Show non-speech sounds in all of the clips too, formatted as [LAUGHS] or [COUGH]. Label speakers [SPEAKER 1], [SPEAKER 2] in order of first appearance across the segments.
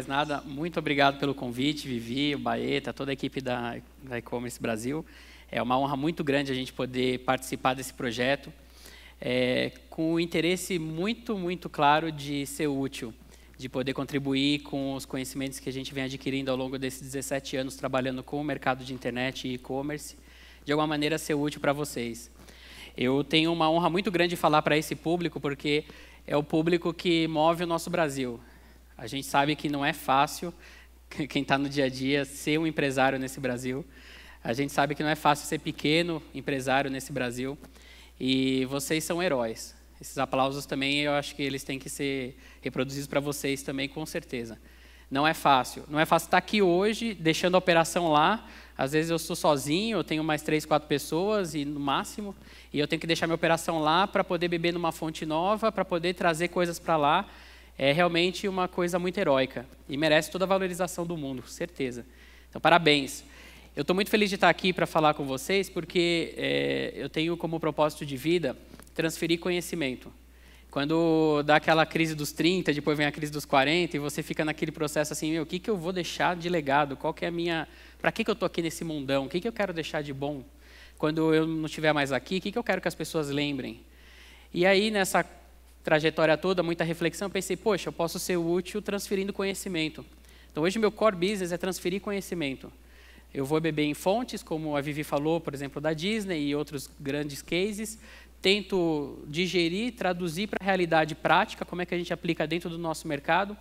[SPEAKER 1] mais nada, muito obrigado pelo convite, Vivi, o Baeta, toda a equipe da, da E-Commerce Brasil. É uma honra muito grande a gente poder participar desse projeto, é, com o interesse muito, muito claro de ser útil, de poder contribuir com os conhecimentos que a gente vem adquirindo ao longo desses 17 anos trabalhando com o mercado de internet e e-commerce, de alguma maneira ser útil para vocês. Eu tenho uma honra muito grande de falar para esse público, porque é o público que move o nosso Brasil. A gente sabe que não é fácil, [LAUGHS] quem está no dia a dia, ser um empresário nesse Brasil. A gente sabe que não é fácil ser pequeno empresário nesse Brasil. E vocês são heróis. Esses aplausos também, eu acho que eles têm que ser reproduzidos para vocês também, com certeza. Não é fácil. Não é fácil estar tá aqui hoje, deixando a operação lá. Às vezes eu sou sozinho, eu tenho mais três, quatro pessoas, e no máximo, e eu tenho que deixar minha operação lá para poder beber numa fonte nova, para poder trazer coisas para lá é realmente uma coisa muito heróica e merece toda a valorização do mundo, certeza. Então, parabéns. Eu estou muito feliz de estar aqui para falar com vocês, porque é, eu tenho como propósito de vida transferir conhecimento. Quando dá aquela crise dos 30, depois vem a crise dos 40, e você fica naquele processo assim, meu, o que, que eu vou deixar de legado? Qual que é a minha... Para que, que eu estou aqui nesse mundão? O que, que eu quero deixar de bom? Quando eu não estiver mais aqui, o que, que eu quero que as pessoas lembrem? E aí, nessa trajetória toda, muita reflexão, pensei, poxa, eu posso ser útil transferindo conhecimento. Então, hoje, meu core business é transferir conhecimento. Eu vou beber em fontes, como a Vivi falou, por exemplo, da Disney e outros grandes cases. Tento digerir, traduzir para a realidade prática, como é que a gente aplica dentro do nosso mercado,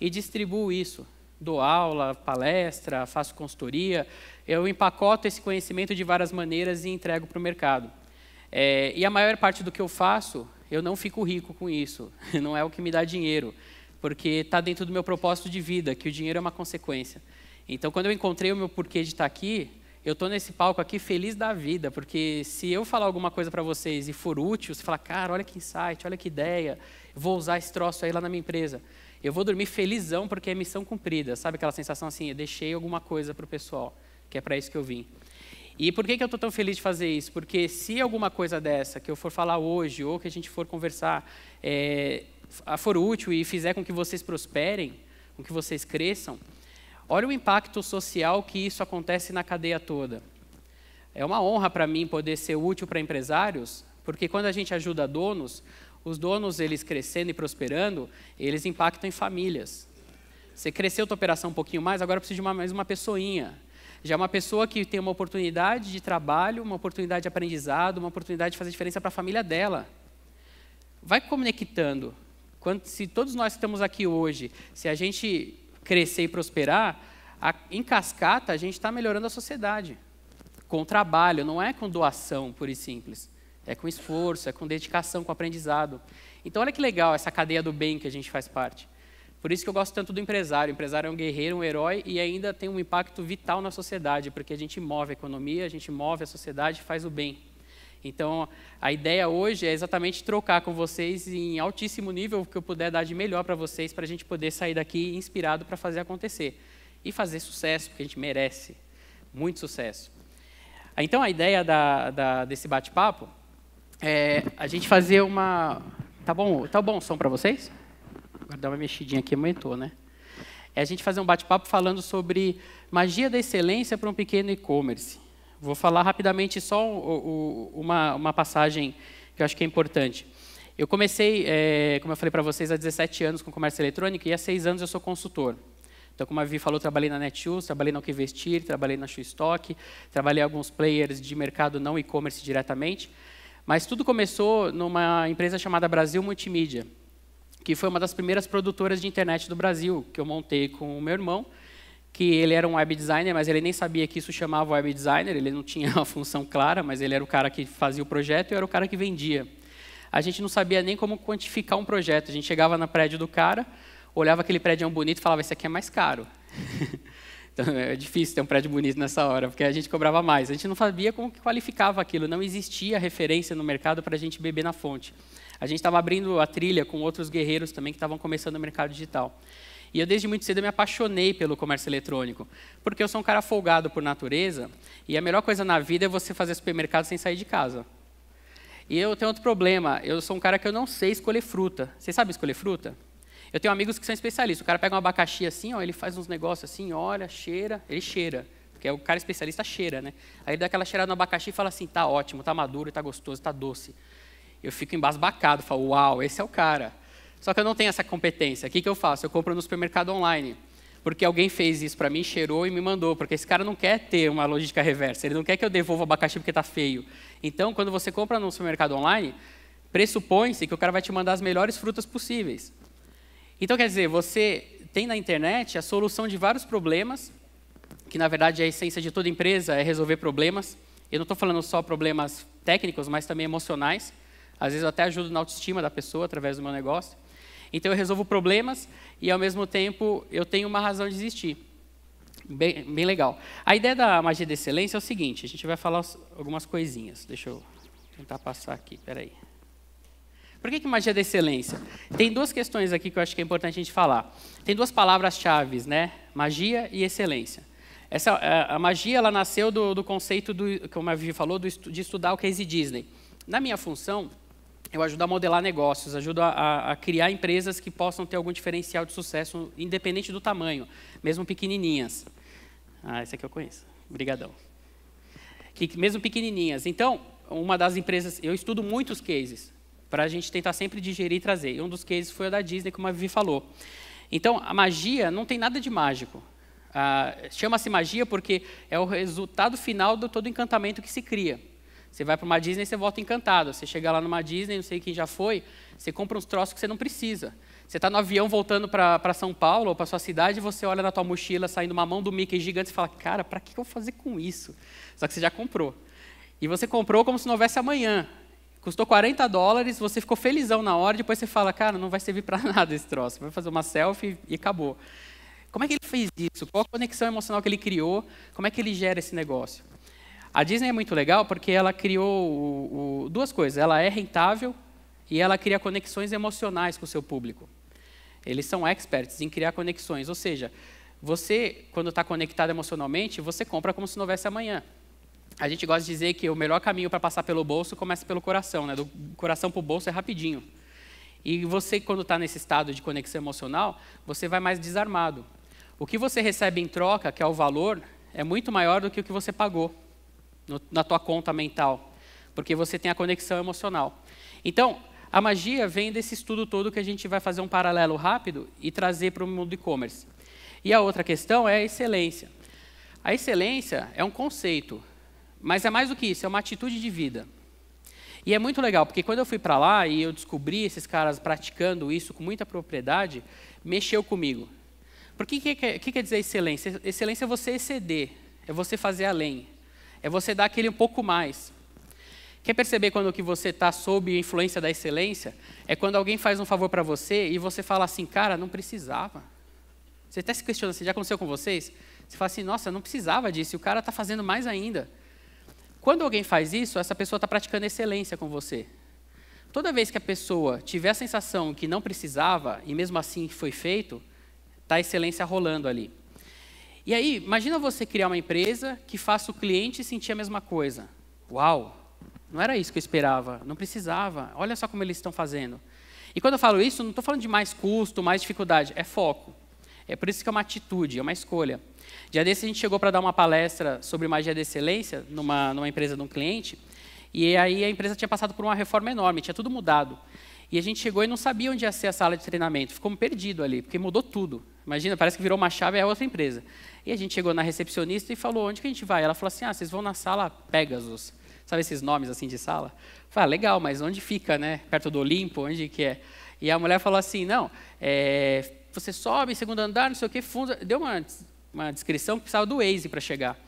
[SPEAKER 1] e distribuo isso. Dou aula, palestra, faço consultoria. Eu empacoto esse conhecimento de várias maneiras e entrego para o mercado. É, e a maior parte do que eu faço eu não fico rico com isso, [LAUGHS] não é o que me dá dinheiro, porque está dentro do meu propósito de vida, que o dinheiro é uma consequência. Então, quando eu encontrei o meu porquê de estar tá aqui, eu estou nesse palco aqui feliz da vida, porque se eu falar alguma coisa para vocês e for útil, você fala, cara, olha que insight, olha que ideia, vou usar esse troço aí lá na minha empresa. Eu vou dormir felizão porque é missão cumprida, sabe aquela sensação assim, eu deixei alguma coisa para o pessoal, que é para isso que eu vim. E por que, que eu estou tão feliz de fazer isso? Porque se alguma coisa dessa que eu for falar hoje ou que a gente for conversar é, for útil e fizer com que vocês prosperem, com que vocês cresçam, olha o impacto social que isso acontece na cadeia toda. É uma honra para mim poder ser útil para empresários, porque quando a gente ajuda donos, os donos eles crescendo e prosperando, eles impactam em famílias. Você cresceu a tua operação um pouquinho mais, agora precisa de uma, mais uma pessoinha. Já é uma pessoa que tem uma oportunidade de trabalho, uma oportunidade de aprendizado, uma oportunidade de fazer diferença para a família dela. Vai conectando. Quando, se todos nós que estamos aqui hoje, se a gente crescer e prosperar, a, em cascata a gente está melhorando a sociedade. Com trabalho, não é com doação pura e simples. É com esforço, é com dedicação, com aprendizado. Então, olha que legal essa cadeia do bem que a gente faz parte. Por isso que eu gosto tanto do empresário. O empresário é um guerreiro, um herói e ainda tem um impacto vital na sociedade, porque a gente move a economia, a gente move a sociedade e faz o bem. Então, a ideia hoje é exatamente trocar com vocês em altíssimo nível o que eu puder dar de melhor para vocês, para a gente poder sair daqui inspirado para fazer acontecer. E fazer sucesso, porque a gente merece. Muito sucesso. Então, a ideia da, da, desse bate-papo é a gente fazer uma. Tá bom, tá bom o som para vocês? Agora dá uma mexidinha aqui, aumentou, né? É a gente fazer um bate-papo falando sobre magia da excelência para um pequeno e-commerce. Vou falar rapidamente só o, o, uma, uma passagem que eu acho que é importante. Eu comecei, é, como eu falei para vocês, há 17 anos com comércio eletrônico e há 6 anos eu sou consultor. Então, como a Vi falou, trabalhei na Netshoes, trabalhei na OK Vestir, trabalhei na Shoestock, trabalhei alguns players de mercado não e-commerce diretamente. Mas tudo começou numa empresa chamada Brasil Multimídia que foi uma das primeiras produtoras de internet do Brasil, que eu montei com o meu irmão, que ele era um web designer, mas ele nem sabia que isso chamava web designer, ele não [LAUGHS] tinha a função clara, mas ele era o cara que fazia o projeto e eu era o cara que vendia. A gente não sabia nem como quantificar um projeto. A gente chegava no prédio do cara, olhava aquele prédio bonito e falava, esse aqui é mais caro. [LAUGHS] então, é difícil ter um prédio bonito nessa hora, porque a gente cobrava mais. A gente não sabia como que qualificava aquilo, não existia referência no mercado para a gente beber na fonte a gente estava abrindo a trilha com outros guerreiros também que estavam começando o mercado digital. E eu, desde muito cedo, me apaixonei pelo comércio eletrônico, porque eu sou um cara folgado por natureza, e a melhor coisa na vida é você fazer supermercado sem sair de casa. E eu tenho outro problema, eu sou um cara que eu não sei escolher fruta. Você sabe escolher fruta? Eu tenho amigos que são especialistas. O cara pega um abacaxi assim, ó, ele faz uns negócios assim, olha, cheira, ele cheira. Porque é o cara especialista cheira, né? Aí ele dá aquela cheirada no abacaxi e fala assim, tá ótimo, tá maduro, tá gostoso, tá doce eu fico embasbacado, falo, uau, esse é o cara. Só que eu não tenho essa competência. O que, que eu faço? Eu compro no supermercado online. Porque alguém fez isso para mim, cheirou e me mandou. Porque esse cara não quer ter uma logística reversa. Ele não quer que eu devolva o abacaxi porque está feio. Então, quando você compra no supermercado online, pressupõe-se que o cara vai te mandar as melhores frutas possíveis. Então, quer dizer, você tem na internet a solução de vários problemas, que na verdade é a essência de toda empresa, é resolver problemas. Eu não estou falando só problemas técnicos, mas também emocionais. Às vezes eu até ajudo na autoestima da pessoa através do meu negócio. Então eu resolvo problemas e ao mesmo tempo eu tenho uma razão de existir. Bem, bem legal. A ideia da magia da excelência é o seguinte: a gente vai falar algumas coisinhas. Deixa eu tentar passar aqui. Peraí. Por que, que magia da excelência? Tem duas questões aqui que eu acho que é importante a gente falar. Tem duas palavras-chave, né? Magia e excelência. Essa, a, magia ela nasceu do, do, conceito, do, como a Vivi falou, do, de estudar o Casey Disney. Na minha função, eu ajudo a modelar negócios, ajudo a, a, criar empresas que possam ter algum diferencial de sucesso, independente do tamanho, mesmo pequenininhas. Ah, esse aqui eu conheço. Obrigadão. Que, mesmo pequenininhas. Então, uma das empresas, eu estudo muitos cases, para a gente tentar sempre digerir e trazer. E um dos cases foi o da Disney, como a Vivi falou. Então, a magia não tem nada de mágico. Ah, Chama-se magia porque é o resultado final de todo o encantamento que se cria. Você vai para uma Disney e você volta encantado. Você chega lá numa Disney, não sei quem já foi, você compra uns troços que você não precisa. Você está no avião voltando para São Paulo ou para sua cidade e você olha na tua mochila saindo uma mão do Mickey gigante e fala, cara, para que eu vou fazer com isso? Só que você já comprou. E você comprou como se não houvesse amanhã. Custou 40 dólares, você ficou felizão na hora, depois você fala, cara, não vai servir para [LAUGHS] nada esse troço. Vai fazer uma selfie e acabou. Como é que ele fez isso? Qual a conexão emocional que ele criou? Como é que ele gera esse negócio? A Disney é muito legal porque ela criou o, o, duas coisas. Ela é rentável e ela cria conexões emocionais com o seu público. Eles são experts em criar conexões, ou seja, você, quando está conectado emocionalmente, você compra como se não houvesse amanhã. A gente gosta de dizer que o melhor caminho para passar pelo bolso começa pelo coração, né? do coração para o bolso é rapidinho. E você, quando está nesse estado de conexão emocional, você vai mais desarmado. O que você recebe em troca, que é o valor, é muito maior do que o que você pagou no, na tua conta mental, porque você tem a conexão emocional. Então, a magia vem desse estudo todo que a gente vai fazer um paralelo rápido e trazer para o mundo e-commerce. E a outra questão é a excelência. A excelência é um conceito, mas é mais do que isso, é uma atitude de vida. E é muito legal, porque quando eu fui para lá e eu descobri esses caras praticando isso com muita propriedade, mexeu comigo. Porque o que, que, que quer dizer excelência? Excelência é você exceder, é você fazer além, é você dar aquele um pouco mais. Quer perceber quando que você está sob influência da excelência? É quando alguém faz um favor para você e você fala assim, cara, não precisava. Você até se questiona, se já aconteceu com vocês? Você fala assim, nossa, não precisava disso, e o cara está fazendo mais ainda. Quando alguém faz isso, essa pessoa está praticando excelência com você. Toda vez que a pessoa tiver a sensação que não precisava, e mesmo assim foi feito, está a excelência rolando ali. E aí, imagina você criar uma empresa que faça o cliente sentir a mesma coisa. Uau, não era isso que eu esperava, não precisava. Olha só como eles estão fazendo. E quando eu falo isso, não estou falando de mais custo, mais dificuldade, é foco. É por isso que é uma atitude, é uma escolha. Dia desse a gente chegou para dar uma palestra sobre magia de excelência numa, numa empresa de um cliente, e aí a empresa tinha passado por uma reforma enorme, tinha tudo mudado. E a gente chegou e não sabia onde ia ser a sala de treinamento. Ficamos perdidos ali, porque mudou tudo. Imagina, parece que virou uma chave e é outra empresa. E a gente chegou na recepcionista e falou, onde que a gente vai? Ela falou assim, ah, vocês vão na sala Pegasus. Sabe esses nomes assim de sala? Falei, ah, legal, mas onde fica, né? Perto do Olimpo, onde que é? E a mulher falou assim, não, é, você sobe, segundo andar, não sei o que, fundo... Deu uma, uma descrição que precisava do Waze para chegar.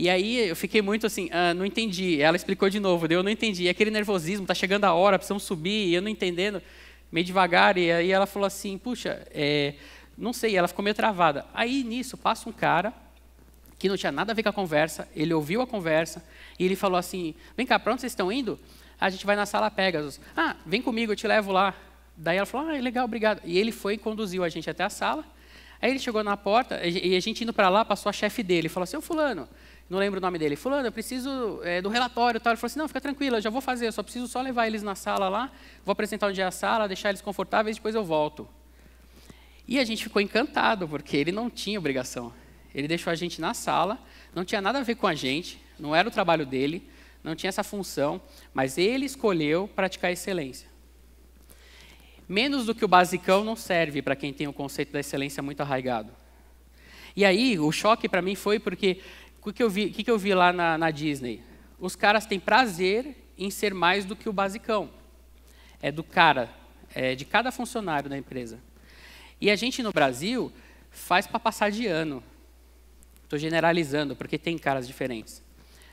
[SPEAKER 1] E aí eu fiquei muito assim, ah, não entendi. Ela explicou de novo, eu não entendi. E aquele nervosismo, tá chegando a hora, precisamos subir, e eu não entendendo, meio devagar. E aí ela falou assim, puxa, é, não sei, ela ficou meio travada. Aí nisso passa um cara que não tinha nada a ver com a conversa, ele ouviu a conversa e ele falou assim: vem cá, para onde vocês estão indo? A gente vai na sala Pegasus. Ah, vem comigo, eu te levo lá. Daí ela falou: ah, é legal, obrigado. E ele foi e conduziu a gente até a sala. Aí ele chegou na porta e a gente indo para lá passou a chefe dele. Falou assim: ô Fulano, não lembro o nome dele, fulano, eu preciso é, do relatório tal. Ele falou assim, não, fica tranquila, já vou fazer, eu só preciso só levar eles na sala lá, vou apresentar onde é a sala, deixar eles confortáveis, depois eu volto. E a gente ficou encantado, porque ele não tinha obrigação. Ele deixou a gente na sala, não tinha nada a ver com a gente, não era o trabalho dele, não tinha essa função, mas ele escolheu praticar excelência. Menos do que o basicão não serve para quem tem o conceito da excelência muito arraigado. E aí, o choque para mim foi porque o que, eu vi, o que eu vi lá na, na Disney? Os caras têm prazer em ser mais do que o basicão. É do cara, é de cada funcionário da empresa. E a gente no Brasil faz para passar de ano. Estou generalizando, porque tem caras diferentes.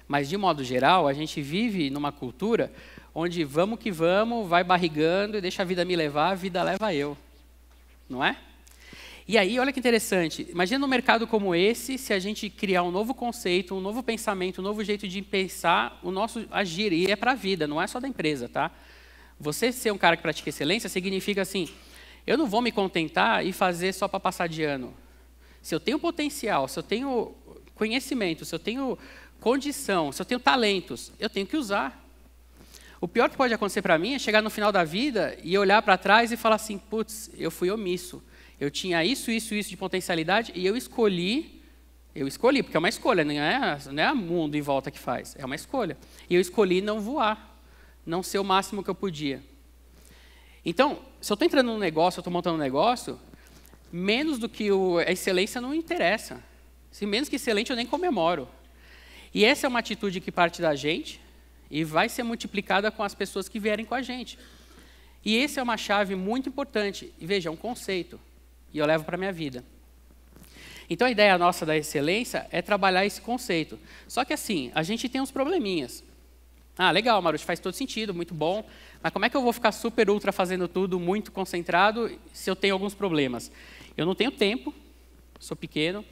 [SPEAKER 1] Mas, de modo geral, a gente vive numa cultura onde vamos que vamos, vai barrigando e deixa a vida me levar, a vida leva eu. Não é? E aí, olha que interessante. Imagina num mercado como esse, se a gente criar um novo conceito, um novo pensamento, um novo jeito de pensar o nosso agir. E é para a vida, não é só da empresa, tá? Você ser um cara que pratica excelência significa assim: eu não vou me contentar e fazer só para passar de ano. Se eu tenho potencial, se eu tenho conhecimento, se eu tenho condição, se eu tenho talentos, eu tenho que usar. O pior que pode acontecer para mim é chegar no final da vida e olhar para trás e falar assim: putz, eu fui omisso eu tinha isso, isso, isso de potencialidade e eu escolhi, eu escolhi, porque é uma escolha, não é, não é mundo em volta que faz, é uma escolha. E eu escolhi não voar, não ser o máximo que eu podia. Então, se eu estou entrando num negócio, eu estou montando um negócio, menos do que o, a excelência não interessa. Se menos que excelente, eu nem comemoro. E essa é uma atitude que parte da gente e vai ser multiplicada com as pessoas que vierem com a gente. E essa é uma chave muito importante. E veja, é um conceito e eu levo para a minha vida. Então a ideia nossa da excelência é trabalhar esse conceito. Só que assim, a gente tem uns probleminhas. Ah, legal, Maruti, faz todo sentido, muito bom. Mas como é que eu vou ficar super ultra fazendo tudo, muito concentrado, se eu tenho alguns problemas? Eu não tenho tempo, sou pequeno.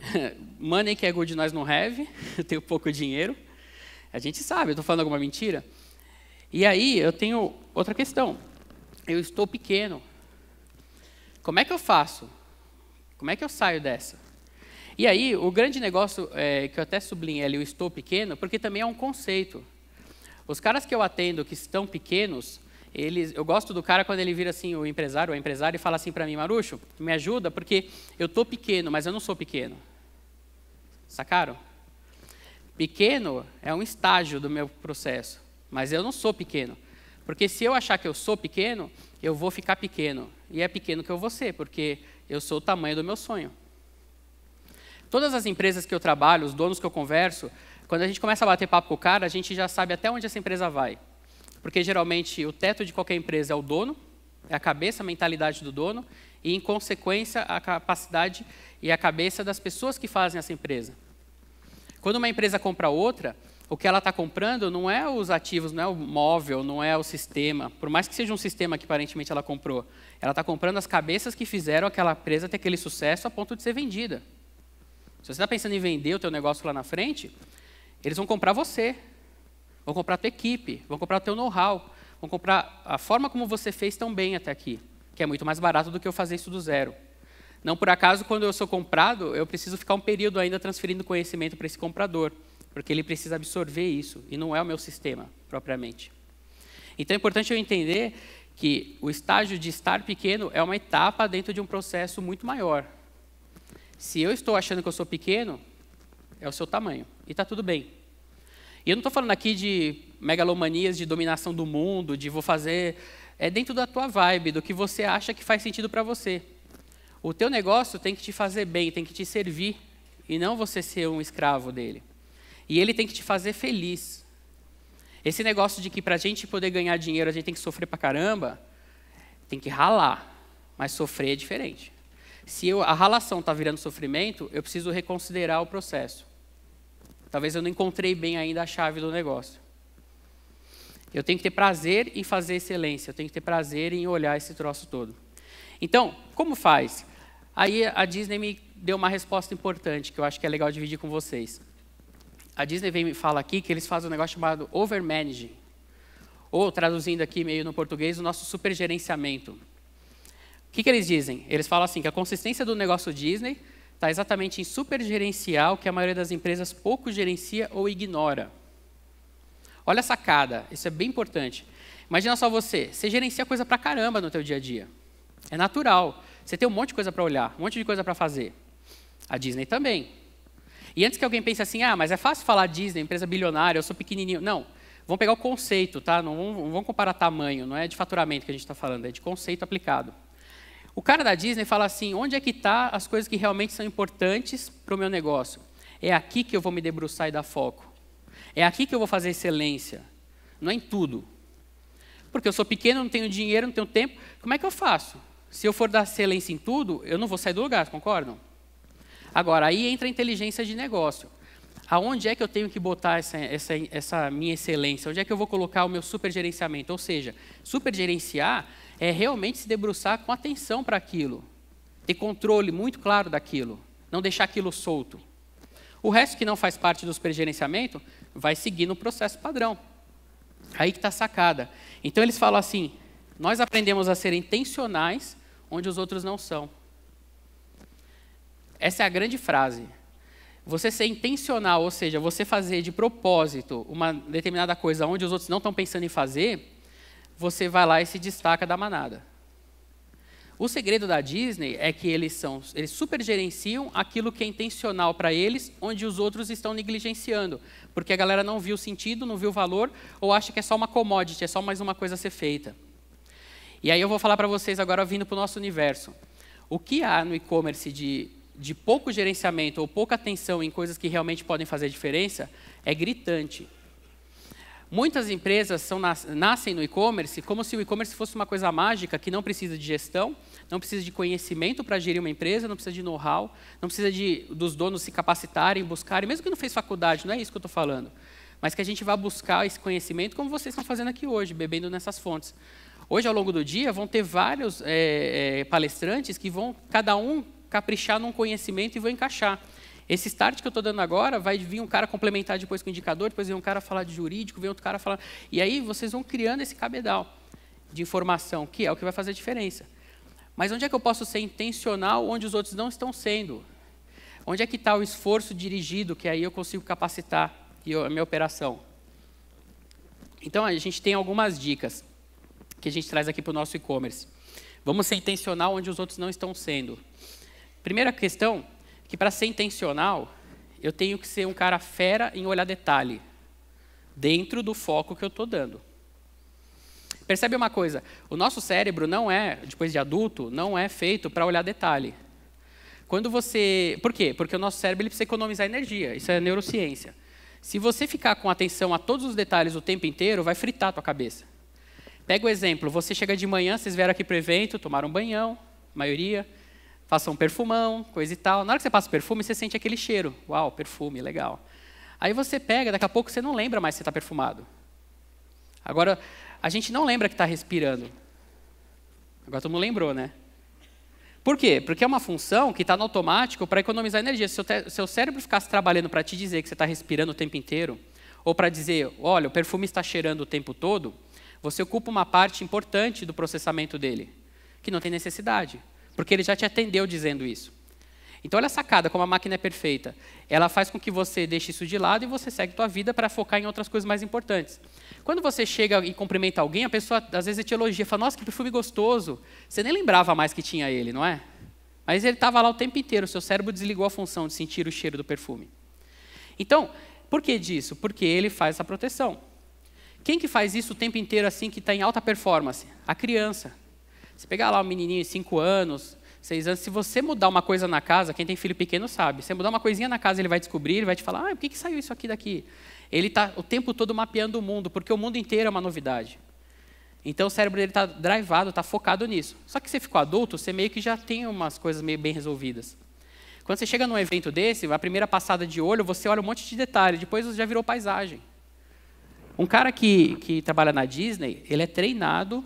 [SPEAKER 1] [LAUGHS] Money que é good nós não have, [LAUGHS] eu tenho pouco dinheiro. A gente sabe, eu estou falando alguma mentira. E aí eu tenho outra questão. Eu estou pequeno, como é que eu faço? Como é que eu saio dessa? E aí, o grande negócio é, que eu até sublinhei ali, o estou pequeno, porque também é um conceito. Os caras que eu atendo que estão pequenos, eles, eu gosto do cara quando ele vira assim, o empresário o a empresária, e fala assim para mim, Marucho, me ajuda, porque eu estou pequeno, mas eu não sou pequeno. Sacaram? Pequeno é um estágio do meu processo, mas eu não sou pequeno. Porque se eu achar que eu sou pequeno, eu vou ficar pequeno. E é pequeno que eu vou ser, porque eu sou o tamanho do meu sonho. Todas as empresas que eu trabalho, os donos que eu converso, quando a gente começa a bater papo com o cara, a gente já sabe até onde essa empresa vai. Porque geralmente o teto de qualquer empresa é o dono, é a cabeça, a mentalidade do dono, e em consequência a capacidade e a cabeça das pessoas que fazem essa empresa. Quando uma empresa compra outra, o que ela está comprando não é os ativos, não é o móvel, não é o sistema. Por mais que seja um sistema que aparentemente ela comprou, ela está comprando as cabeças que fizeram aquela empresa ter aquele sucesso a ponto de ser vendida. Se você está pensando em vender o teu negócio lá na frente, eles vão comprar você, vão comprar a tua equipe, vão comprar o teu know-how, vão comprar a forma como você fez tão bem até aqui, que é muito mais barato do que eu fazer isso do zero. Não por acaso, quando eu sou comprado, eu preciso ficar um período ainda transferindo conhecimento para esse comprador porque ele precisa absorver isso e não é o meu sistema propriamente. Então é importante eu entender que o estágio de estar pequeno é uma etapa dentro de um processo muito maior. Se eu estou achando que eu sou pequeno, é o seu tamanho e está tudo bem. E eu não estou falando aqui de megalomanias, de dominação do mundo, de vou fazer. É dentro da tua vibe, do que você acha que faz sentido para você. O teu negócio tem que te fazer bem, tem que te servir, e não você ser um escravo dele. E ele tem que te fazer feliz. Esse negócio de que para a gente poder ganhar dinheiro a gente tem que sofrer para caramba, tem que ralar, mas sofrer é diferente. Se eu, a ralação está virando sofrimento, eu preciso reconsiderar o processo. Talvez eu não encontrei bem ainda a chave do negócio. Eu tenho que ter prazer em fazer excelência, eu tenho que ter prazer em olhar esse troço todo. Então, como faz? Aí a Disney me deu uma resposta importante que eu acho que é legal dividir com vocês a Disney vem me fala aqui que eles fazem um negócio chamado overmanaging, ou traduzindo aqui meio no português, o nosso supergerenciamento. O que, que eles dizem? Eles falam assim que a consistência do negócio Disney está exatamente em supergerencial, que a maioria das empresas pouco gerencia ou ignora. Olha a sacada, isso é bem importante. Imagina só você, você gerencia coisa pra caramba no teu dia a dia. É natural. Você tem um monte de coisa para olhar, um monte de coisa para fazer. A Disney também. E antes que alguém pense assim, ah, mas é fácil falar Disney, empresa bilionária, eu sou pequenininho. Não, vamos pegar o conceito, tá? Não vamos, comparar tamanho, não é de faturamento que a gente está falando, é de conceito aplicado. O cara da Disney fala assim, onde é que está as coisas que realmente são importantes para o meu negócio? É aqui que eu vou me debruçar e dar foco. É aqui que eu vou fazer excelência. Não é em tudo. Porque eu sou pequeno, não tenho dinheiro, não tenho tempo. Como é que eu faço? Se eu for dar excelência em tudo, eu não vou sair do lugar, concordam? Agora, aí entra a inteligência de negócio. Aonde é que eu tenho que botar essa, essa, essa minha excelência? Onde é que eu vou colocar o meu supergerenciamento? Ou seja, supergerenciar é realmente se debruçar com atenção para aquilo, ter controle muito claro daquilo, não deixar aquilo solto. O resto que não faz parte do supergerenciamento vai seguir no processo padrão. Aí que está a sacada. Então eles falam assim: nós aprendemos a ser intencionais onde os outros não são. Essa é a grande frase. Você ser intencional, ou seja, você fazer de propósito uma determinada coisa onde os outros não estão pensando em fazer, você vai lá e se destaca da manada. O segredo da Disney é que eles são, eles supergerenciam aquilo que é intencional para eles, onde os outros estão negligenciando, porque a galera não viu sentido, não viu valor, ou acha que é só uma commodity, é só mais uma coisa a ser feita. E aí eu vou falar para vocês agora vindo para o nosso universo. O que há no e-commerce de de pouco gerenciamento ou pouca atenção em coisas que realmente podem fazer diferença é gritante. Muitas empresas são, nascem no e-commerce como se o e-commerce fosse uma coisa mágica que não precisa de gestão, não precisa de conhecimento para gerir uma empresa, não precisa de know-how, não precisa de, dos donos se capacitarem, buscarem, mesmo que não fez faculdade, não é isso que eu estou falando. Mas que a gente vá buscar esse conhecimento como vocês estão fazendo aqui hoje, bebendo nessas fontes. Hoje, ao longo do dia, vão ter vários é, é, palestrantes que vão, cada um caprichar num conhecimento e vou encaixar. Esse start que eu estou dando agora vai vir um cara complementar depois com o indicador, depois vem um cara falar de jurídico, vem outro cara falar. E aí vocês vão criando esse cabedal de informação, que é o que vai fazer a diferença. Mas onde é que eu posso ser intencional onde os outros não estão sendo? Onde é que está o esforço dirigido, que aí eu consigo capacitar a minha operação? Então, a gente tem algumas dicas que a gente traz aqui para o nosso e-commerce. Vamos ser intencional onde os outros não estão sendo. Primeira questão, que para ser intencional, eu tenho que ser um cara fera em olhar detalhe, dentro do foco que eu estou dando. Percebe uma coisa? O nosso cérebro não é, depois de adulto, não é feito para olhar detalhe. Quando você, por quê? Porque o nosso cérebro ele precisa economizar energia. Isso é neurociência. Se você ficar com atenção a todos os detalhes o tempo inteiro, vai fritar a tua cabeça. Pega o exemplo, você chega de manhã, vocês vieram aqui para o evento, tomaram um banhão, maioria, Faça um perfumão, coisa e tal. Na hora que você passa o perfume, você sente aquele cheiro. Uau, perfume, legal. Aí você pega, daqui a pouco você não lembra mais se está perfumado. Agora, a gente não lembra que está respirando. Agora todo mundo lembrou, né? Por quê? Porque é uma função que está no automático para economizar energia. Se o seu cérebro ficasse trabalhando para te dizer que você está respirando o tempo inteiro, ou para dizer, olha, o perfume está cheirando o tempo todo, você ocupa uma parte importante do processamento dele, que não tem necessidade porque ele já te atendeu dizendo isso. Então olha a sacada como a máquina é perfeita. Ela faz com que você deixe isso de lado e você segue sua vida para focar em outras coisas mais importantes. Quando você chega e cumprimenta alguém, a pessoa às vezes te elogia, fala: "Nossa, que perfume gostoso". Você nem lembrava mais que tinha ele, não é? Mas ele estava lá o tempo inteiro, seu cérebro desligou a função de sentir o cheiro do perfume. Então, por que disso? Porque ele faz essa proteção. Quem que faz isso o tempo inteiro assim que está em alta performance? A criança. Você pegar lá um menininho de 5 anos, 6 anos, se você mudar uma coisa na casa, quem tem filho pequeno sabe, se você mudar uma coisinha na casa, ele vai descobrir, ele vai te falar, ah, por que, que saiu isso aqui daqui? Ele está o tempo todo mapeando o mundo, porque o mundo inteiro é uma novidade. Então o cérebro dele está drivado, está focado nisso. Só que você ficou adulto, você meio que já tem umas coisas meio bem resolvidas. Quando você chega num evento desse, a primeira passada de olho, você olha um monte de detalhe, depois já virou paisagem. Um cara que, que trabalha na Disney, ele é treinado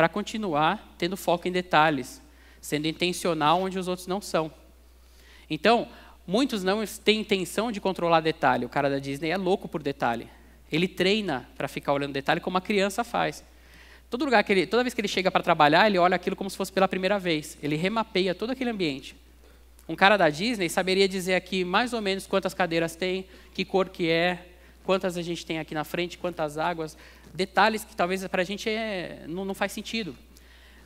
[SPEAKER 1] para continuar tendo foco em detalhes, sendo intencional onde os outros não são. Então, muitos não têm intenção de controlar detalhe. O cara da Disney é louco por detalhe. Ele treina para ficar olhando detalhe como a criança faz. Todo lugar que ele, toda vez que ele chega para trabalhar, ele olha aquilo como se fosse pela primeira vez. Ele remapeia todo aquele ambiente. Um cara da Disney saberia dizer aqui mais ou menos quantas cadeiras tem, que cor que é, quantas a gente tem aqui na frente, quantas águas, detalhes que talvez para a gente é, não, não faz sentido.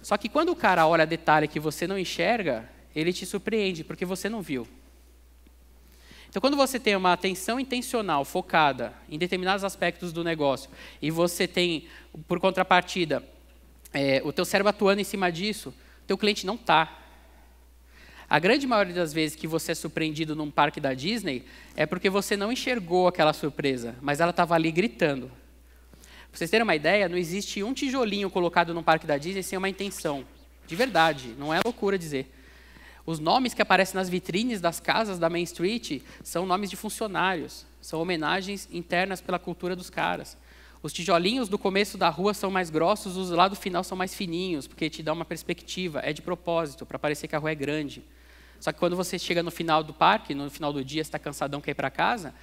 [SPEAKER 1] Só que quando o cara olha detalhe que você não enxerga, ele te surpreende, porque você não viu. Então, quando você tem uma atenção intencional focada em determinados aspectos do negócio e você tem, por contrapartida, é, o teu cérebro atuando em cima disso, teu cliente não está. A grande maioria das vezes que você é surpreendido num parque da Disney é porque você não enxergou aquela surpresa, mas ela estava ali gritando. Pra vocês terem uma ideia, não existe um tijolinho colocado num parque da Disney sem uma intenção. De verdade, não é loucura dizer. Os nomes que aparecem nas vitrines das casas da Main Street são nomes de funcionários, são homenagens internas pela cultura dos caras. Os tijolinhos do começo da rua são mais grossos, os lá do final são mais fininhos, porque te dá uma perspectiva, é de propósito, para parecer que a rua é grande. Só que quando você chega no final do parque, no final do dia, está cansadão, quer ir para casa,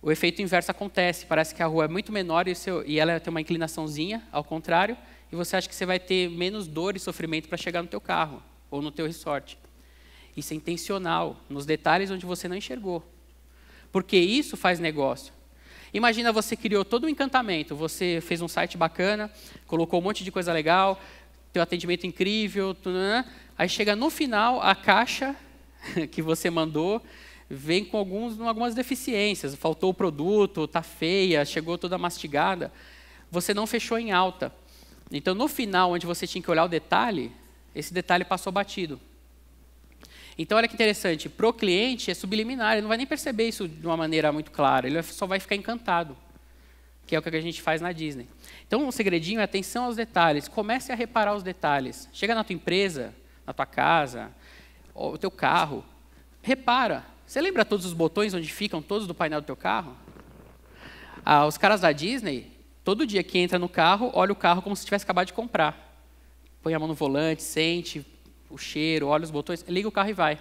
[SPEAKER 1] o efeito inverso acontece. Parece que a rua é muito menor e, seu, e ela tem uma inclinaçãozinha, ao contrário, e você acha que você vai ter menos dor e sofrimento para chegar no teu carro ou no teu resort. Isso é intencional, nos detalhes onde você não enxergou. Porque isso faz negócio. Imagina você criou todo um encantamento, você fez um site bacana, colocou um monte de coisa legal, teu atendimento incrível, né, né, né, aí chega no final a caixa [LAUGHS] que você mandou vem com alguns, algumas deficiências. Faltou o produto, está feia, chegou toda mastigada. Você não fechou em alta. Então, no final, onde você tinha que olhar o detalhe, esse detalhe passou batido. Então, olha que interessante. Para o cliente, é subliminar. Ele não vai nem perceber isso de uma maneira muito clara. Ele só vai ficar encantado, que é o que a gente faz na Disney. Então, o segredinho é atenção aos detalhes. Comece a reparar os detalhes. Chega na tua empresa, na tua casa, o teu carro. Repara, você lembra todos os botões onde ficam todos do painel do teu carro? Ah, os caras da Disney, todo dia que entra no carro, olha o carro como se tivesse acabado de comprar. Põe a mão no volante, sente o cheiro, olha os botões, liga o carro e vai.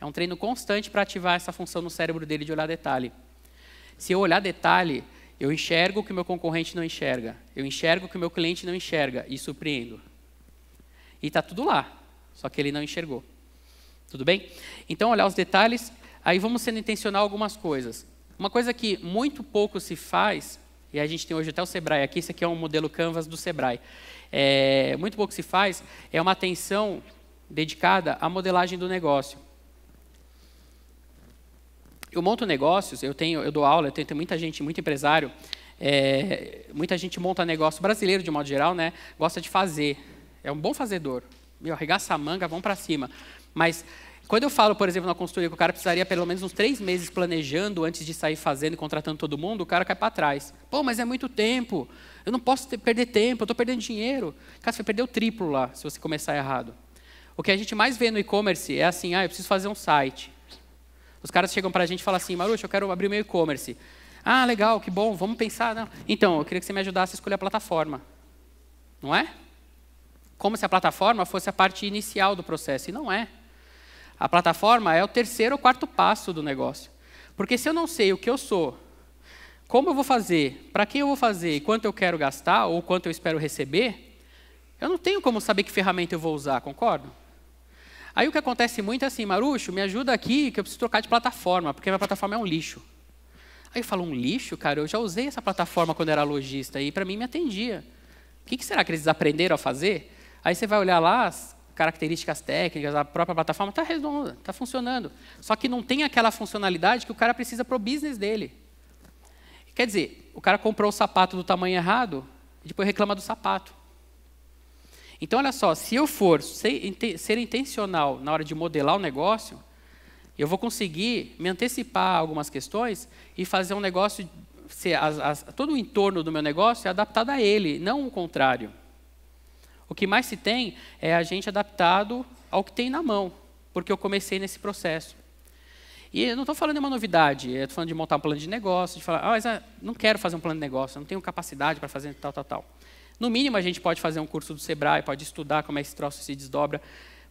[SPEAKER 1] É um treino constante para ativar essa função no cérebro dele de olhar detalhe. Se eu olhar detalhe, eu enxergo o que meu concorrente não enxerga. Eu enxergo o que meu cliente não enxerga e surpreendo. E está tudo lá, só que ele não enxergou. Tudo bem? Então, olhar os detalhes, aí vamos sendo intencional algumas coisas. Uma coisa que muito pouco se faz, e a gente tem hoje até o Sebrae aqui, isso aqui é um modelo Canvas do Sebrae. É, muito pouco se faz, é uma atenção dedicada à modelagem do negócio. Eu monto negócios, eu tenho, eu dou aula, eu tenho, tenho muita gente, muito empresário, é, muita gente monta negócio brasileiro de modo geral, né? Gosta de fazer, é um bom fazedor. Meu, arregaça a manga, vão para cima. Mas quando eu falo, por exemplo, na consultoria que o cara precisaria pelo menos uns três meses planejando antes de sair fazendo e contratando todo mundo, o cara cai para trás. Pô, mas é muito tempo. Eu não posso ter, perder tempo, eu estou perdendo dinheiro. Cara, você vai perder o triplo lá se você começar errado. O que a gente mais vê no e-commerce é assim, ah, eu preciso fazer um site. Os caras chegam para a gente e falam assim, Maruxa, eu quero abrir meu e-commerce. Ah, legal, que bom, vamos pensar. Não. Então, eu queria que você me ajudasse a escolher a plataforma. Não é? Como se a plataforma fosse a parte inicial do processo, e não é. A plataforma é o terceiro ou quarto passo do negócio. Porque se eu não sei o que eu sou, como eu vou fazer, para quem eu vou fazer e quanto eu quero gastar ou quanto eu espero receber, eu não tenho como saber que ferramenta eu vou usar, concordo? Aí o que acontece muito é assim, Marucho, me ajuda aqui que eu preciso trocar de plataforma, porque minha plataforma é um lixo. Aí eu falo, um lixo? Cara, eu já usei essa plataforma quando era lojista e para mim me atendia. O que, que será que eles aprenderam a fazer? Aí você vai olhar lá, características técnicas, a própria plataforma está redonda, está funcionando. Só que não tem aquela funcionalidade que o cara precisa para o business dele. Quer dizer, o cara comprou o sapato do tamanho errado e depois reclama do sapato. Então, olha só, se eu for ser intencional na hora de modelar o negócio, eu vou conseguir me antecipar a algumas questões e fazer um negócio, ser, as, as, todo o entorno do meu negócio é adaptado a ele, não o contrário. O que mais se tem é a gente adaptado ao que tem na mão, porque eu comecei nesse processo. E eu não estou falando de uma novidade, estou falando de montar um plano de negócio, de falar, ah, mas ah, não quero fazer um plano de negócio, não tenho capacidade para fazer tal, tal, tal. No mínimo, a gente pode fazer um curso do Sebrae, pode estudar como é esse troço se desdobra.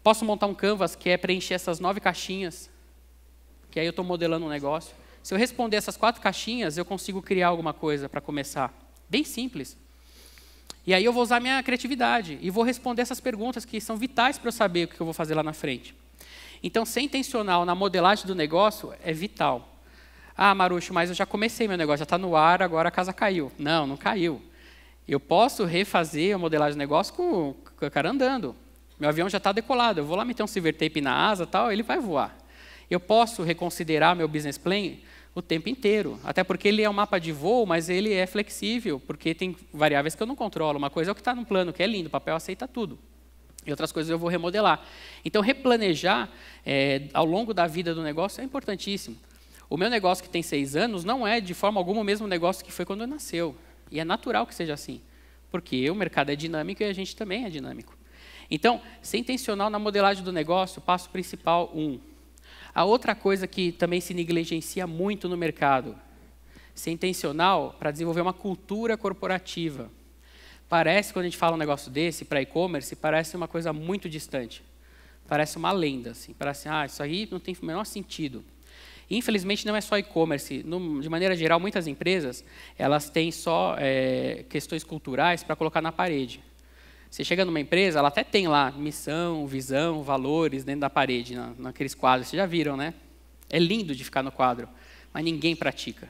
[SPEAKER 1] Posso montar um canvas que é preencher essas nove caixinhas, que aí eu estou modelando um negócio. Se eu responder essas quatro caixinhas, eu consigo criar alguma coisa para começar. Bem simples. E aí eu vou usar minha criatividade e vou responder essas perguntas que são vitais para eu saber o que eu vou fazer lá na frente. Então, ser intencional na modelagem do negócio é vital. Ah, Marucho, mas eu já comecei meu negócio, já está no ar, agora a casa caiu. Não, não caiu. Eu posso refazer a modelagem do negócio com, com o cara andando. Meu avião já está decolado, eu vou lá meter um silver tape na asa tal, ele vai voar. Eu posso reconsiderar meu business plan o tempo inteiro. Até porque ele é um mapa de voo, mas ele é flexível, porque tem variáveis que eu não controlo. Uma coisa é o que está no plano, que é lindo, o papel aceita tudo. E outras coisas eu vou remodelar. Então, replanejar é, ao longo da vida do negócio é importantíssimo. O meu negócio que tem seis anos não é, de forma alguma, o mesmo negócio que foi quando eu nasceu. E é natural que seja assim, porque o mercado é dinâmico e a gente também é dinâmico. Então, ser intencional na modelagem do negócio, passo principal um, a outra coisa que também se negligencia muito no mercado, ser intencional para desenvolver uma cultura corporativa. Parece, quando a gente fala um negócio desse para e-commerce, parece uma coisa muito distante. Parece uma lenda, assim. Parece, ah, isso aí não tem o menor sentido. Infelizmente, não é só e-commerce. De maneira geral, muitas empresas elas têm só é, questões culturais para colocar na parede. Você chega numa empresa, ela até tem lá missão, visão, valores dentro da parede, na, naqueles quadros. Vocês já viram, né? É lindo de ficar no quadro, mas ninguém pratica.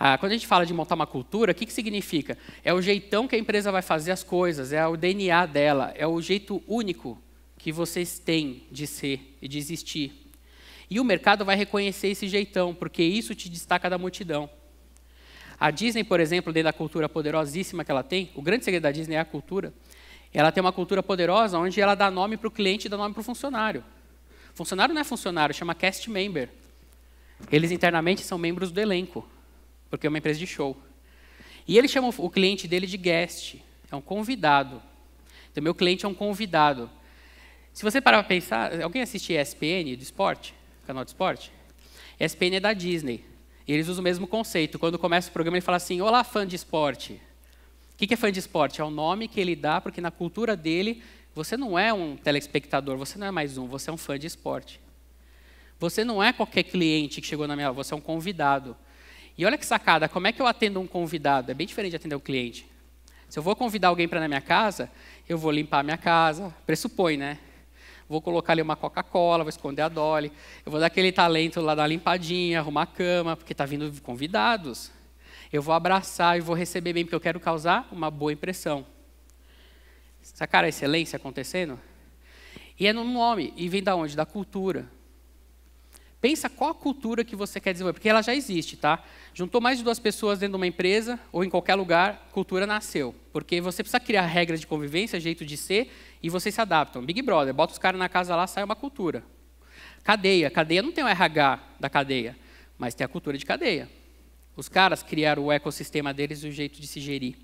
[SPEAKER 1] Ah, quando a gente fala de montar uma cultura, o que, que significa? É o jeitão que a empresa vai fazer as coisas, é o DNA dela, é o jeito único que vocês têm de ser e de existir. E o mercado vai reconhecer esse jeitão, porque isso te destaca da multidão. A Disney, por exemplo, dentro da cultura poderosíssima que ela tem, o grande segredo da Disney é a cultura. Ela tem uma cultura poderosa onde ela dá nome para o cliente e dá nome para o funcionário. Funcionário não é funcionário, chama cast member. Eles internamente são membros do elenco, porque é uma empresa de show. E ele chama o cliente dele de guest, é um convidado. Então, meu cliente é um convidado. Se você parar para pensar, alguém assiste ESPN do esporte? Canal de esporte? ESPN é da Disney. E eles usam o mesmo conceito. Quando começa o programa, ele fala assim: Olá, fã de esporte. O que, que é fã de esporte? É o nome que ele dá, porque na cultura dele, você não é um telespectador, você não é mais um, você é um fã de esporte. Você não é qualquer cliente que chegou na minha aula, você é um convidado. E olha que sacada, como é que eu atendo um convidado? É bem diferente de atender um cliente. Se eu vou convidar alguém para na minha casa, eu vou limpar a minha casa, pressupõe, né? vou colocar ali uma Coca-Cola, vou esconder a Dolly, eu vou dar aquele talento lá da limpadinha, arrumar a cama, porque está vindo convidados. Eu vou abraçar e vou receber bem, porque eu quero causar uma boa impressão. Sacaram a excelência acontecendo? E é no nome, e vem da onde? Da cultura. Pensa qual a cultura que você quer desenvolver, porque ela já existe, tá? Juntou mais de duas pessoas dentro de uma empresa ou em qualquer lugar, cultura nasceu. Porque você precisa criar regras de convivência, jeito de ser, e vocês se adaptam. Big Brother, bota os caras na casa lá, sai uma cultura. Cadeia, cadeia não tem o RH da cadeia, mas tem a cultura de cadeia. Os caras criaram o ecossistema deles e o jeito de se gerir.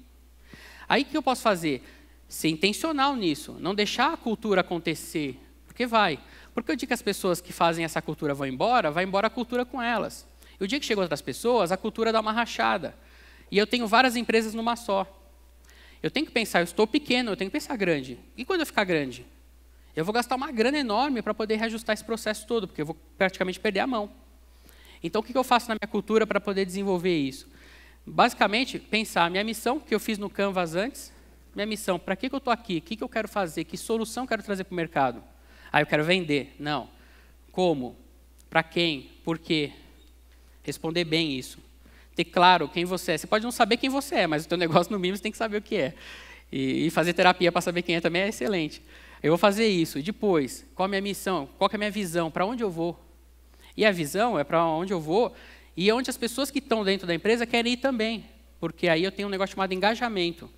[SPEAKER 1] Aí o que eu posso fazer? Ser intencional nisso, não deixar a cultura acontecer, porque vai. Porque o dia que as pessoas que fazem essa cultura vão embora, vai embora a cultura com elas. E o dia que chegam outras pessoas, a cultura dá uma rachada. E eu tenho várias empresas numa só. Eu tenho que pensar, eu estou pequeno, eu tenho que pensar grande. E quando eu ficar grande? Eu vou gastar uma grana enorme para poder reajustar esse processo todo, porque eu vou praticamente perder a mão. Então, o que eu faço na minha cultura para poder desenvolver isso? Basicamente, pensar minha missão, que eu fiz no Canvas antes, minha missão, para que, que eu estou aqui, o que, que eu quero fazer, que solução quero trazer para o mercado. Ah, eu quero vender. Não. Como? Para quem? Por quê? Responder bem isso. Ter claro quem você é. Você pode não saber quem você é, mas o teu [LAUGHS] negócio, no mínimo, você tem que saber o que é. E, e fazer terapia para saber quem é também é excelente. Eu vou fazer isso. E depois, qual a minha missão? Qual é a minha visão? Para onde eu vou? E a visão é para onde eu vou e é onde as pessoas que estão dentro da empresa querem ir também. Porque aí eu tenho um negócio chamado engajamento.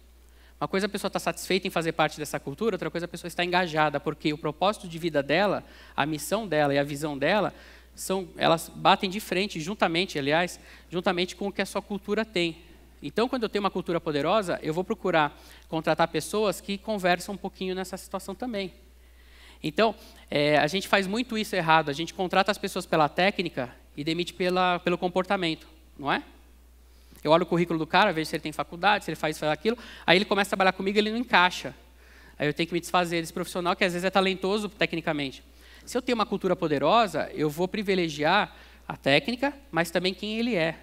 [SPEAKER 1] Uma coisa é a pessoa está satisfeita em fazer parte dessa cultura, outra coisa é a pessoa está engajada, porque o propósito de vida dela, a missão dela e a visão dela, são, elas batem de frente, juntamente, aliás, juntamente com o que a sua cultura tem. Então, quando eu tenho uma cultura poderosa, eu vou procurar contratar pessoas que conversam um pouquinho nessa situação também. Então, é, a gente faz muito isso errado. A gente contrata as pessoas pela técnica e demite pela, pelo comportamento, não é? Eu olho o currículo do cara, vejo se ele tem faculdade, se ele faz isso, faz aquilo. Aí ele começa a trabalhar comigo e ele não encaixa. Aí eu tenho que me desfazer desse profissional que às vezes é talentoso tecnicamente. Se eu tenho uma cultura poderosa, eu vou privilegiar a técnica, mas também quem ele é.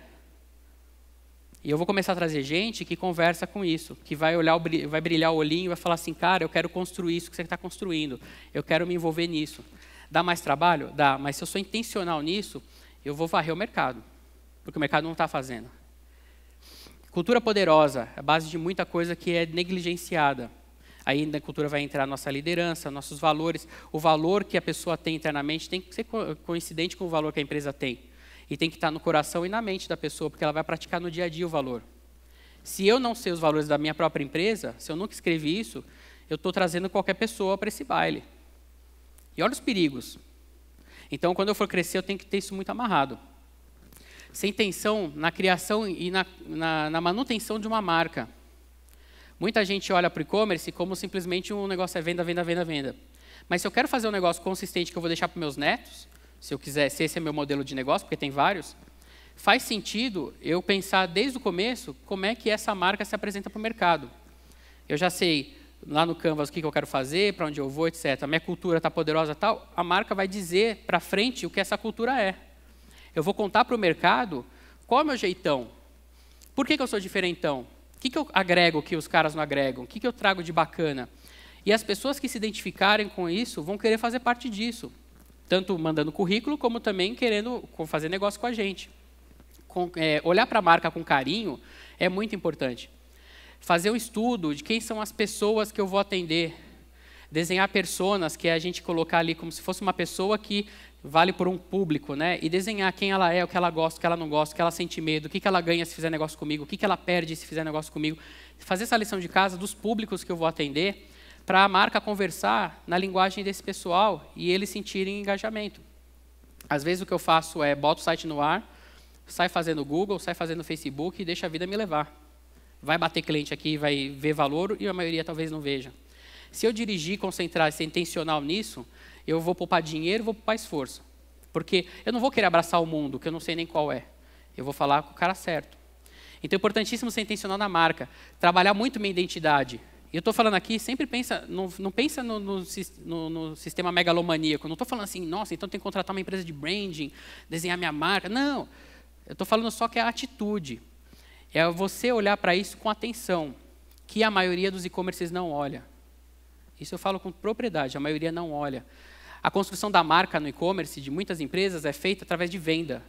[SPEAKER 1] E eu vou começar a trazer gente que conversa com isso, que vai olhar, vai brilhar o olhinho e vai falar assim, cara, eu quero construir isso que você está construindo, eu quero me envolver nisso. Dá mais trabalho? Dá, mas se eu sou intencional nisso, eu vou varrer o mercado, porque o mercado não está fazendo. Cultura poderosa, é a base de muita coisa que é negligenciada. Aí na cultura vai entrar nossa liderança, nossos valores. O valor que a pessoa tem internamente tem que ser coincidente com o valor que a empresa tem. E tem que estar no coração e na mente da pessoa, porque ela vai praticar no dia a dia o valor. Se eu não sei os valores da minha própria empresa, se eu nunca escrevi isso, eu estou trazendo qualquer pessoa para esse baile. E olha os perigos. Então, quando eu for crescer, eu tenho que ter isso muito amarrado sem tensão na criação e na, na, na manutenção de uma marca. Muita gente olha para o e-commerce como simplesmente um negócio é venda, venda, venda, venda. Mas se eu quero fazer um negócio consistente que eu vou deixar para meus netos, se eu quiser, se esse é meu modelo de negócio, porque tem vários, faz sentido eu pensar desde o começo como é que essa marca se apresenta para o mercado. Eu já sei lá no Canvas o que, que eu quero fazer, para onde eu vou, etc. A minha cultura está poderosa tal, a marca vai dizer para frente o que essa cultura é. Eu vou contar para o mercado qual é o meu jeitão. Por que, que eu sou diferentão? O que, que eu agrego que os caras não agregam? O que, que eu trago de bacana? E as pessoas que se identificarem com isso vão querer fazer parte disso, tanto mandando currículo como também querendo fazer negócio com a gente. Com, é, olhar para a marca com carinho é muito importante. Fazer um estudo de quem são as pessoas que eu vou atender, desenhar personas, que é a gente colocar ali como se fosse uma pessoa que vale por um público, né? E desenhar quem ela é, o que ela gosta, o que ela não gosta, o que ela sente medo, o que ela ganha se fizer negócio comigo, o que ela perde se fizer negócio comigo. Fazer essa lição de casa dos públicos que eu vou atender, para a marca conversar na linguagem desse pessoal e eles sentirem engajamento. Às vezes o que eu faço é boto o site no ar, sai fazendo Google, sai fazendo Facebook e deixa a vida me levar. Vai bater cliente aqui, vai ver valor e a maioria talvez não veja. Se eu dirigir, concentrar e ser intencional nisso, eu vou poupar dinheiro, vou poupar esforço. Porque eu não vou querer abraçar o mundo, que eu não sei nem qual é. Eu vou falar com o cara certo. Então é importantíssimo ser intencional na marca. Trabalhar muito minha identidade. E eu estou falando aqui, sempre pensa, não, não pensa no, no, no, no, sistema megalomaníaco. Não estou falando assim, nossa, então tem que contratar uma empresa de branding, desenhar minha marca. Não. Eu estou falando só que é a atitude. É você olhar para isso com atenção, que a maioria dos e-commerces não olha. Isso eu falo com propriedade, a maioria não olha. A construção da marca no e-commerce de muitas empresas é feita através de venda.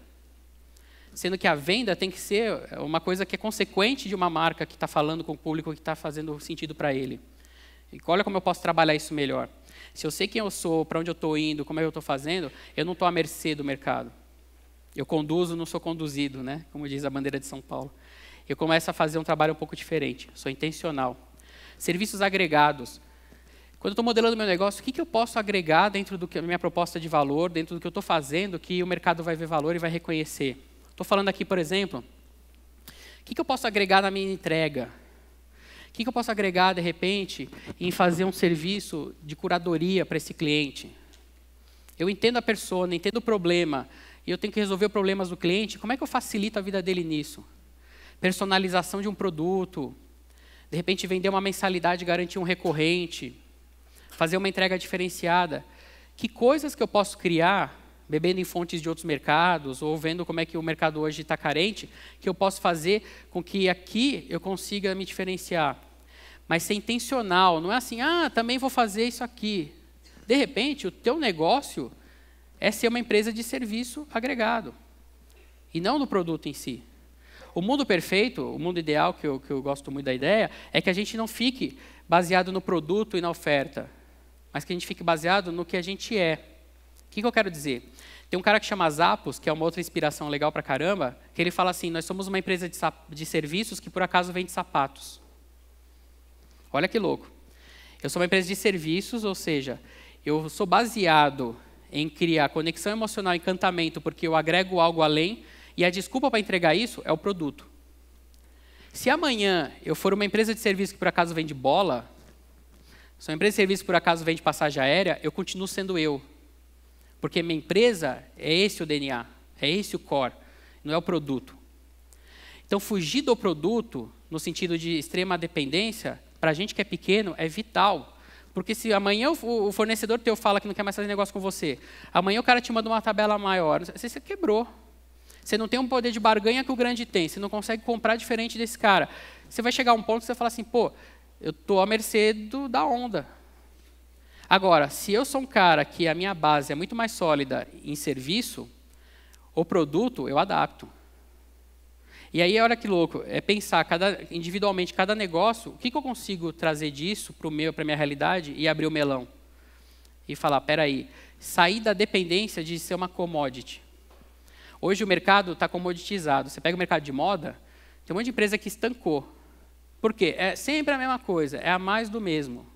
[SPEAKER 1] Sendo que a venda tem que ser uma coisa que é consequente de uma marca que está falando com o público, que está fazendo sentido para ele. E olha como eu posso trabalhar isso melhor. Se eu sei quem eu sou, para onde eu estou indo, como é que eu estou fazendo, eu não estou à mercê do mercado. Eu conduzo, não sou conduzido, né? como diz a bandeira de São Paulo. Eu começo a fazer um trabalho um pouco diferente, sou intencional. Serviços agregados. Quando eu estou modelando meu negócio, o que, que eu posso agregar dentro da minha proposta de valor, dentro do que eu estou fazendo, que o mercado vai ver valor e vai reconhecer? Estou falando aqui, por exemplo, o que, que eu posso agregar na minha entrega? O que, que eu posso agregar, de repente, em fazer um serviço de curadoria para esse cliente? Eu entendo a pessoa, entendo o problema, e eu tenho que resolver os problemas do cliente, como é que eu facilito a vida dele nisso? Personalização de um produto, de repente vender uma mensalidade e garantir um recorrente, fazer uma entrega diferenciada. Que coisas que eu posso criar, bebendo em fontes de outros mercados, ou vendo como é que o mercado hoje está carente, que eu posso fazer com que aqui eu consiga me diferenciar. Mas ser intencional, não é assim, ah, também vou fazer isso aqui. De repente, o teu negócio é ser uma empresa de serviço agregado, e não do produto em si. O mundo perfeito, o mundo ideal, que eu, que eu gosto muito da ideia, é que a gente não fique baseado no produto e na oferta, mas que a gente fique baseado no que a gente é. O que, que eu quero dizer? Tem um cara que chama Zappos, que é uma outra inspiração legal pra caramba, que ele fala assim: nós somos uma empresa de, de serviços que por acaso vende sapatos. Olha que louco. Eu sou uma empresa de serviços, ou seja, eu sou baseado em criar conexão emocional, encantamento, porque eu agrego algo além, e a desculpa para entregar isso é o produto. Se amanhã eu for uma empresa de serviço que por acaso vende bola, se a empresa de serviço por acaso vende passagem aérea, eu continuo sendo eu. Porque minha empresa é esse o DNA, é esse o core, não é o produto. Então, fugir do produto, no sentido de extrema dependência, para a gente que é pequeno, é vital. Porque se amanhã o fornecedor teu fala que não quer mais fazer negócio com você, amanhã o cara te manda uma tabela maior, você quebrou. Você não tem um poder de barganha que o grande tem, você não consegue comprar diferente desse cara. Você vai chegar a um ponto que você falar assim, pô, eu estou à mercê do, da onda. Agora, se eu sou um cara que a minha base é muito mais sólida em serviço, o produto eu adapto. E aí, olha que louco, é pensar cada, individualmente cada negócio, o que, que eu consigo trazer disso para meu, para minha realidade e abrir o melão e falar, peraí, sair da dependência de ser uma commodity. Hoje o mercado está comoditizado. Você pega o mercado de moda, tem um monte de empresa que estancou. Por quê? É sempre a mesma coisa, é a mais do mesmo. O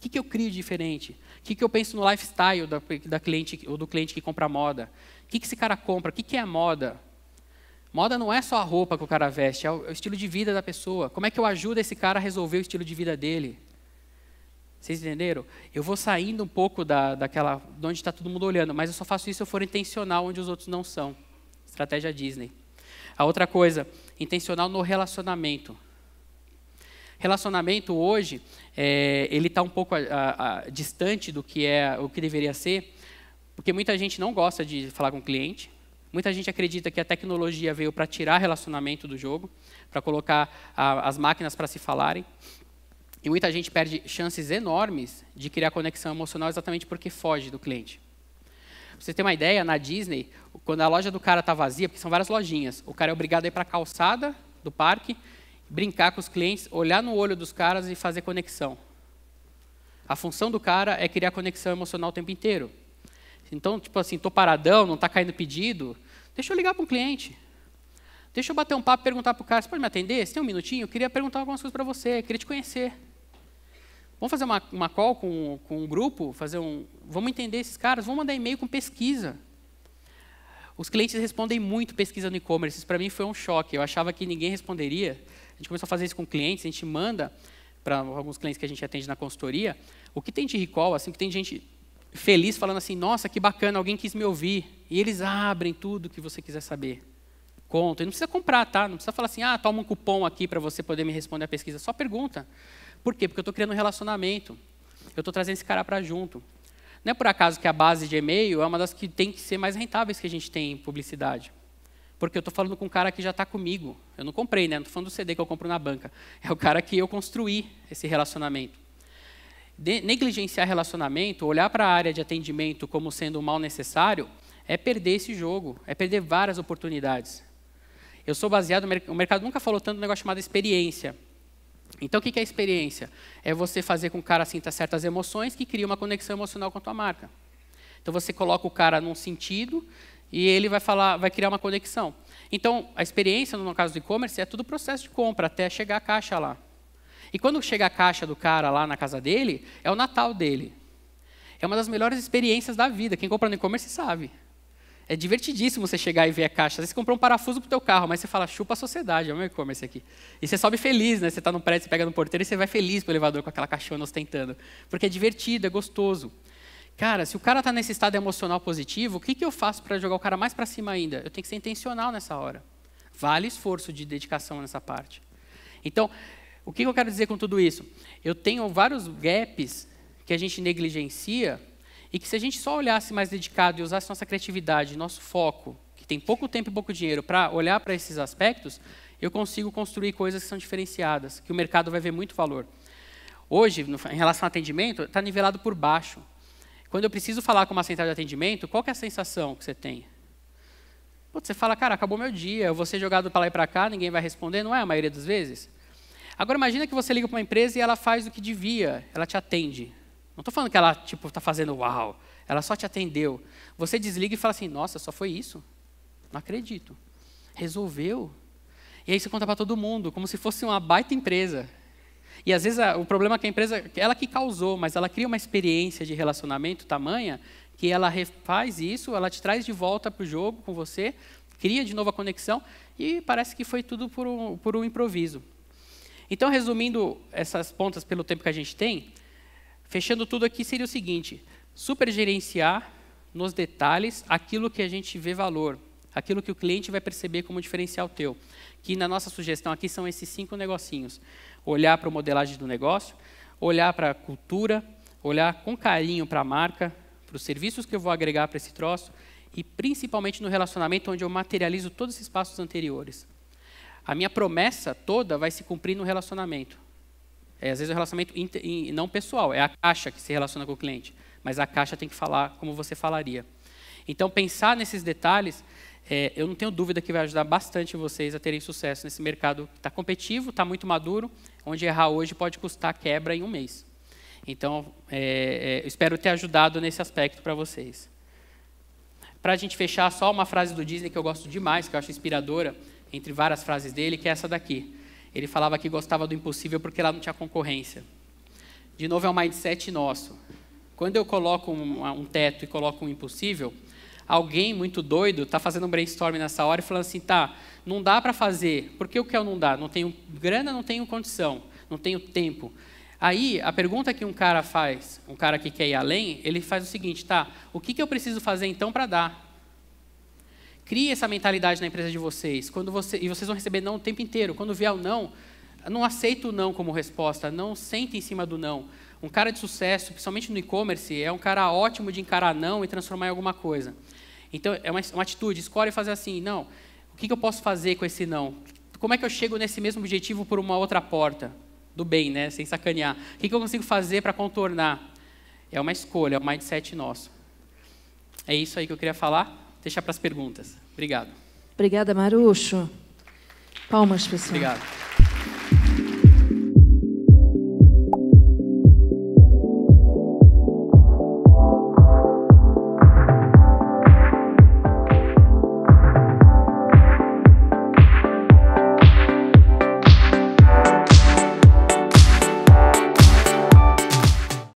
[SPEAKER 1] que, que eu crio de diferente? O que, que eu penso no lifestyle da, da cliente, ou do cliente que compra moda? O que, que esse cara compra? O que, que é moda? Moda não é só a roupa que o cara veste, é o, é o estilo de vida da pessoa. Como é que eu ajudo esse cara a resolver o estilo de vida dele? Vocês entenderam? Eu vou saindo um pouco da, daquela, de onde está todo mundo olhando, mas eu só faço isso se eu for intencional onde os outros não são. Estratégia Disney. A outra coisa, intencional no relacionamento. Relacionamento hoje, é, ele está um pouco a, a, a, distante do que é o que deveria ser, porque muita gente não gosta de falar com o cliente. Muita gente acredita que a tecnologia veio para tirar relacionamento do jogo, para colocar as máquinas para se falarem. E muita gente perde chances enormes de criar conexão emocional exatamente porque foge do cliente. Pra você ter uma ideia, na Disney, quando a loja do cara está vazia, porque são várias lojinhas, o cara é obrigado a ir para a calçada do parque brincar com os clientes, olhar no olho dos caras e fazer conexão. A função do cara é criar conexão emocional o tempo inteiro. Então, tipo assim, tô paradão, não tá caindo pedido, deixa eu ligar para um cliente. Deixa eu bater um papo e perguntar para o cara, você pode me atender? Você tem um minutinho? Eu queria perguntar algumas coisas para você, queria te conhecer. Vamos fazer uma, uma call com, com um grupo, fazer um, vamos entender esses caras, vamos mandar e-mail com pesquisa. Os clientes respondem muito pesquisa no e-commerce. Isso para mim foi um choque. Eu achava que ninguém responderia. A gente começou a fazer isso com clientes, a gente manda para alguns clientes que a gente atende na consultoria, o que tem de recall, assim, que tem gente feliz falando assim, nossa, que bacana, alguém quis me ouvir. E eles abrem tudo que você quiser saber. Conta. E não precisa comprar, tá? Não precisa falar assim, ah, toma um cupom aqui para você poder me responder a pesquisa. Só pergunta. Por quê? Porque eu estou criando um relacionamento. Eu estou trazendo esse cara para junto. Não é por acaso que a base de e-mail é uma das que tem que ser mais rentáveis que a gente tem em publicidade. Porque eu estou falando com um cara que já está comigo. Eu não comprei, né? Não estou falando do CD que eu compro na banca. É o cara que eu construí esse relacionamento. De negligenciar relacionamento, olhar para a área de atendimento como sendo um mal necessário, é perder esse jogo, é perder várias oportunidades. Eu sou baseado, o mercado nunca falou tanto no negócio chamado experiência. Então, o que é a experiência? É você fazer com que o cara sinta certas emoções que cria uma conexão emocional com a tua marca. Então, você coloca o cara num sentido e ele vai falar, vai criar uma conexão. Então, a experiência, no caso do e-commerce, é todo o processo de compra até chegar a caixa lá. E quando chega a caixa do cara lá na casa dele, é o Natal dele. É uma das melhores experiências da vida. Quem compra no e-commerce sabe. É divertidíssimo você chegar e ver a caixa. Às vezes você comprou um parafuso pro teu carro, mas você fala, chupa a sociedade, é o meu e-commerce aqui. E você sobe feliz, né? Você está no prédio, você pega no porteiro e você vai feliz pro elevador com aquela caixona ostentando. Porque é divertido, é gostoso. Cara, se o cara está nesse estado emocional positivo, o que, que eu faço para jogar o cara mais para cima ainda? Eu tenho que ser intencional nessa hora. Vale esforço de dedicação nessa parte. Então, o que, que eu quero dizer com tudo isso? Eu tenho vários gaps que a gente negligencia e que se a gente só olhasse mais dedicado e usasse nossa criatividade, nosso foco, que tem pouco tempo e pouco dinheiro, para olhar para esses aspectos, eu consigo construir coisas que são diferenciadas, que o mercado vai ver muito valor. Hoje, no, em relação ao atendimento, está nivelado por baixo. Quando eu preciso falar com uma central de atendimento, qual é a sensação que você tem? Putz, você fala, cara, acabou meu dia, eu vou ser jogado para lá e para cá, ninguém vai responder, não é a maioria das vezes? Agora imagina que você liga para uma empresa e ela faz o que devia, ela te atende. Não estou falando que ela, tipo, está fazendo uau. Ela só te atendeu. Você desliga e fala assim, nossa, só foi isso? Não acredito. Resolveu. E aí você conta para todo mundo, como se fosse uma baita empresa. E às vezes o problema é que a empresa, ela que causou, mas ela cria uma experiência de relacionamento tamanha que ela refaz isso, ela te traz de volta para o jogo com você, cria de novo a conexão e parece que foi tudo por um, por um improviso. Então, resumindo essas pontas pelo tempo que a gente tem, Fechando tudo aqui, seria o seguinte: supergerenciar nos detalhes aquilo que a gente vê valor, aquilo que o cliente vai perceber como diferencial teu. Que na nossa sugestão aqui são esses cinco negocinhos: olhar para a modelagem do negócio, olhar para a cultura, olhar com carinho para a marca, para os serviços que eu vou agregar para esse troço e principalmente no relacionamento onde eu materializo todos esses passos anteriores. A minha promessa toda vai se cumprir no relacionamento. É, às vezes é um relacionamento não pessoal, é a caixa que se relaciona com o cliente, mas a caixa tem que falar como você falaria. Então, pensar nesses detalhes, é, eu não tenho dúvida que vai ajudar bastante vocês a terem sucesso nesse mercado que está competitivo, está muito maduro, onde errar hoje pode custar quebra em um mês. Então, é, é eu espero ter ajudado nesse aspecto para vocês. Para a gente fechar, só uma frase do Disney que eu gosto demais, que eu acho inspiradora, entre várias frases dele, que é essa daqui. Ele falava que gostava do impossível porque lá não tinha concorrência. De novo, é um mindset nosso. Quando eu coloco um, um teto e coloco um impossível, alguém muito doido está fazendo um brainstorm nessa hora e falando assim, tá, não dá para fazer. Por que o que eu não dá? Não tenho grana, não tenho condição, não tenho tempo. Aí, a pergunta que um cara faz, um cara que quer ir além, ele faz o seguinte, tá, o que, que eu preciso fazer então para dar? Crie essa mentalidade na empresa de vocês. Quando você, e vocês vão receber não o tempo inteiro. Quando vier o não, não aceito o não como resposta. Não sente em cima do não. Um cara de sucesso, principalmente no e-commerce, é um cara ótimo de encarar não e transformar em alguma coisa. Então, é uma, uma atitude. Escolhe fazer assim. Não, o que, que eu posso fazer com esse não? Como é que eu chego nesse mesmo objetivo por uma outra porta? Do bem, né? Sem sacanear. O que, que eu consigo fazer para contornar? É uma escolha, é um mindset nosso. É isso aí que eu queria falar deixar para as perguntas. Obrigado. Obrigada, Marucho. Palmas, pessoal. Obrigado.